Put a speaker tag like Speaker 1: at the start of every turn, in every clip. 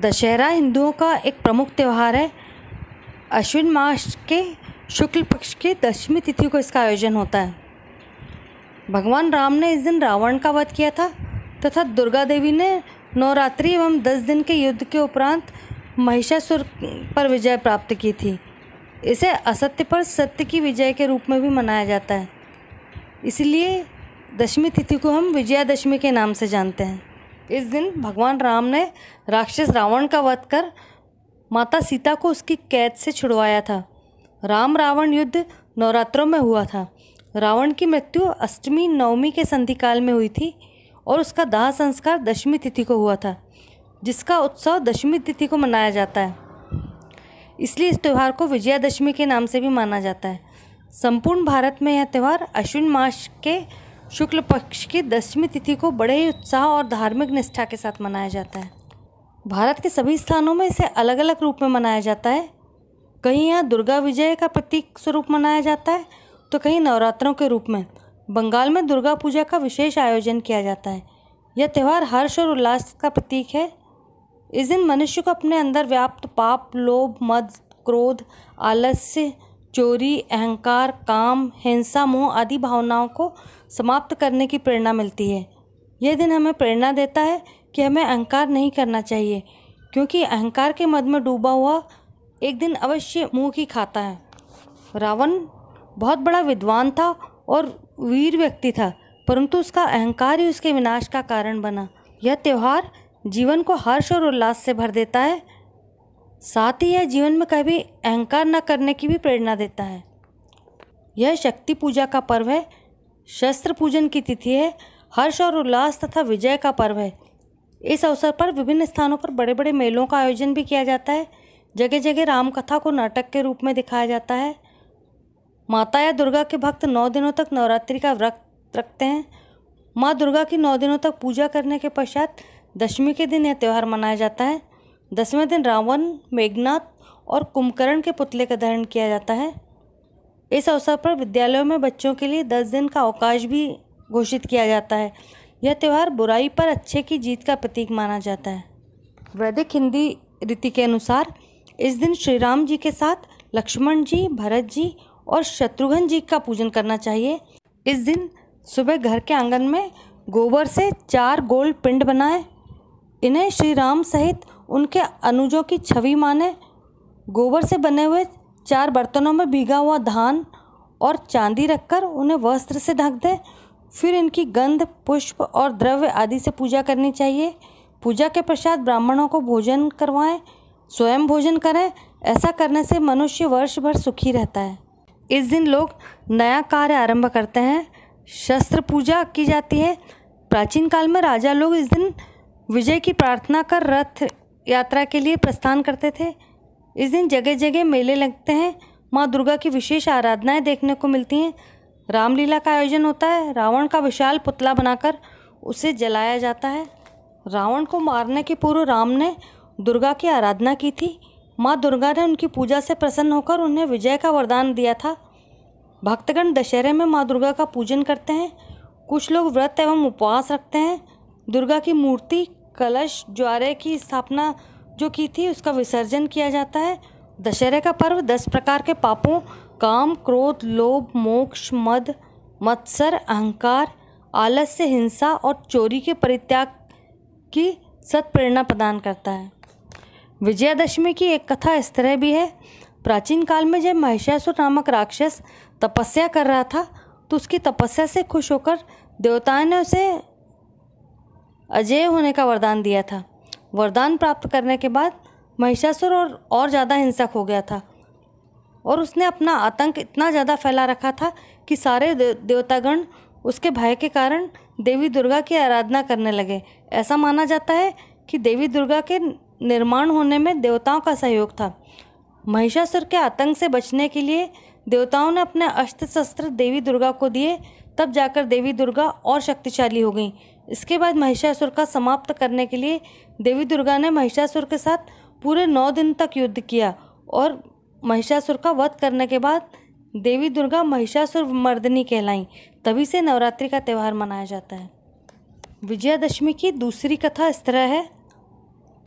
Speaker 1: दशहरा हिंदुओं का एक प्रमुख त्यौहार है अश्विन मास के शुक्ल पक्ष की दशमी तिथि को इसका आयोजन होता है भगवान राम ने इस दिन रावण का वध किया था तथा दुर्गा देवी ने नवरात्रि एवं दस दिन के युद्ध के उपरांत महिषासुर पर विजय प्राप्त की थी इसे असत्य पर सत्य की विजय के रूप में भी मनाया जाता है इसलिए दशमी तिथि को हम विजयादशमी के नाम से जानते हैं इस दिन भगवान राम ने राक्षस रावण का वध कर माता सीता को उसकी कैद से छुड़वाया था राम रावण युद्ध नवरात्रों में हुआ था रावण की मृत्यु अष्टमी नवमी के संधिकाल में हुई थी और उसका दाह संस्कार दशमी तिथि को हुआ था जिसका उत्सव दशमी तिथि को मनाया जाता है इसलिए इस त्यौहार को विजयादशमी के नाम से भी माना जाता है संपूर्ण भारत में यह त्यौहार अश्विन मास के शुक्ल पक्ष की दसवीं तिथि को बड़े ही उत्साह और धार्मिक निष्ठा के साथ मनाया जाता है भारत के सभी स्थानों में इसे अलग अलग रूप में मनाया जाता है कहीं यहाँ दुर्गा विजय का प्रतीक स्वरूप मनाया जाता है तो कहीं नवरात्रों के रूप में बंगाल में दुर्गा पूजा का विशेष आयोजन किया जाता है यह त्यौहार हर्ष और उल्लास का प्रतीक है इस दिन मनुष्य को अपने अंदर व्याप्त पाप लोभ मद क्रोध आलस्य चोरी अहंकार काम हिंसा मोह आदि भावनाओं को समाप्त करने की प्रेरणा मिलती है यह दिन हमें प्रेरणा देता है कि हमें अहंकार नहीं करना चाहिए क्योंकि अहंकार के मद में डूबा हुआ एक दिन अवश्य मुँह की खाता है रावण बहुत बड़ा विद्वान था और वीर व्यक्ति था परंतु उसका अहंकार ही उसके विनाश का कारण बना यह त्यौहार जीवन को हर्ष और उल्लास से भर देता है साथ ही यह जीवन में कभी अहंकार न करने की भी प्रेरणा देता है यह शक्ति पूजा का पर्व है शस्त्र पूजन की तिथि है हर्ष और उल्लास तथा विजय का पर्व है इस अवसर पर विभिन्न स्थानों पर बड़े बड़े मेलों का आयोजन भी किया जाता है जगह जगह रामकथा को नाटक के रूप में दिखाया जाता है माता या दुर्गा के भक्त नौ दिनों तक नवरात्रि का व्रत रखते हैं माँ दुर्गा की नौ दिनों तक पूजा करने के पश्चात दशमी के दिन यह त्यौहार मनाया जाता है दसवें दिन रावण मेघनाथ और कुंभकर्ण के पुतले का दहन किया जाता है इस अवसर पर विद्यालयों में बच्चों के लिए दस दिन का अवकाश भी घोषित किया जाता है यह त्यौहार बुराई पर अच्छे की जीत का प्रतीक माना जाता है वैदिक हिंदी रीति के अनुसार इस दिन श्री राम जी के साथ लक्ष्मण जी भरत जी और शत्रुघ्न जी का पूजन करना चाहिए इस दिन सुबह घर के आंगन में गोबर से चार गोल पिंड बनाए इन्हें श्री राम सहित उनके अनुजों की छवि माने गोबर से बने हुए चार बर्तनों में भीगा हुआ धान और चांदी रखकर उन्हें वस्त्र से ढक दें फिर इनकी गंध पुष्प और द्रव्य आदि से पूजा करनी चाहिए पूजा के पश्चात ब्राह्मणों को भोजन करवाएं स्वयं भोजन करें ऐसा करने से मनुष्य वर्ष भर सुखी रहता है इस दिन लोग नया कार्य आरंभ करते हैं शस्त्र पूजा की जाती है प्राचीन काल में राजा लोग इस दिन विजय की प्रार्थना कर रथ यात्रा के लिए प्रस्थान करते थे इस दिन जगह जगह मेले लगते हैं माँ दुर्गा की विशेष आराधनाएं देखने को मिलती हैं रामलीला का आयोजन होता है रावण का विशाल पुतला बनाकर उसे जलाया जाता है रावण को मारने के पूर्व राम ने दुर्गा की आराधना की थी माँ दुर्गा ने उनकी पूजा से प्रसन्न होकर उन्हें विजय का वरदान दिया था भक्तगण दशहरे में माँ दुर्गा का पूजन करते हैं कुछ लोग व्रत एवं उपवास रखते हैं दुर्गा की मूर्ति कलश ज्वारे की स्थापना जो की थी उसका विसर्जन किया जाता है दशहरे का पर्व दस प्रकार के पापों काम क्रोध लोभ मोक्ष मद मत्सर अहंकार आलस्य हिंसा और चोरी के परित्याग की सत्प्रेरणा प्रदान करता है विजयादशमी की एक कथा इस तरह भी है प्राचीन काल में जब महिषासुर नामक राक्षस तपस्या कर रहा था तो उसकी तपस्या से खुश होकर देवताओं ने उसे अजय होने का वरदान दिया था वरदान प्राप्त करने के बाद महिषासुर और और ज़्यादा हिंसक हो गया था और उसने अपना आतंक इतना ज़्यादा फैला रखा था कि सारे देवतागण उसके भय के कारण देवी दुर्गा की आराधना करने लगे ऐसा माना जाता है कि देवी दुर्गा के निर्माण होने में देवताओं का सहयोग था महिषासुर के आतंक से बचने के लिए देवताओं ने अपने अस्त्र शस्त्र देवी दुर्गा को दिए तब जाकर देवी दुर्गा और शक्तिशाली हो गई इसके बाद महिषासुर का समाप्त करने के लिए देवी दुर्गा ने महिषासुर के साथ पूरे नौ दिन तक युद्ध किया और महिषासुर का वध करने के बाद देवी दुर्गा महिषासुर मर्दनी कहलाई तभी से नवरात्रि का त्यौहार मनाया जाता है विजयादशमी की दूसरी कथा इस तरह है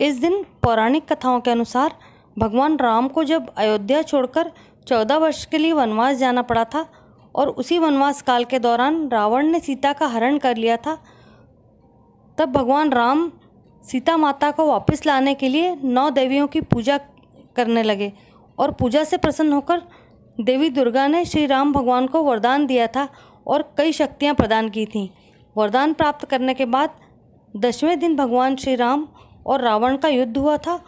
Speaker 1: इस दिन पौराणिक कथाओं के अनुसार भगवान राम को जब अयोध्या छोड़कर चौदह वर्ष के लिए वनवास जाना पड़ा था और उसी वनवास काल के दौरान रावण ने सीता का हरण कर लिया था तब भगवान राम सीता माता को वापस लाने के लिए नौ देवियों की पूजा करने लगे और पूजा से प्रसन्न होकर देवी दुर्गा ने श्री राम भगवान को वरदान दिया था और कई शक्तियाँ प्रदान की थीं वरदान प्राप्त करने के बाद दसवें दिन भगवान श्री राम और रावण का युद्ध हुआ था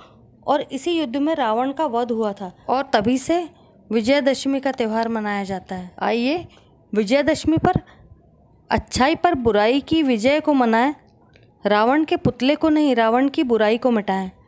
Speaker 1: और इसी युद्ध में रावण का वध हुआ था और तभी से विजयादशमी का त्यौहार मनाया जाता है आइए विजयादशमी पर अच्छाई पर बुराई की विजय को मनाएं रावण के पुतले को नहीं रावण की बुराई को मिटाएं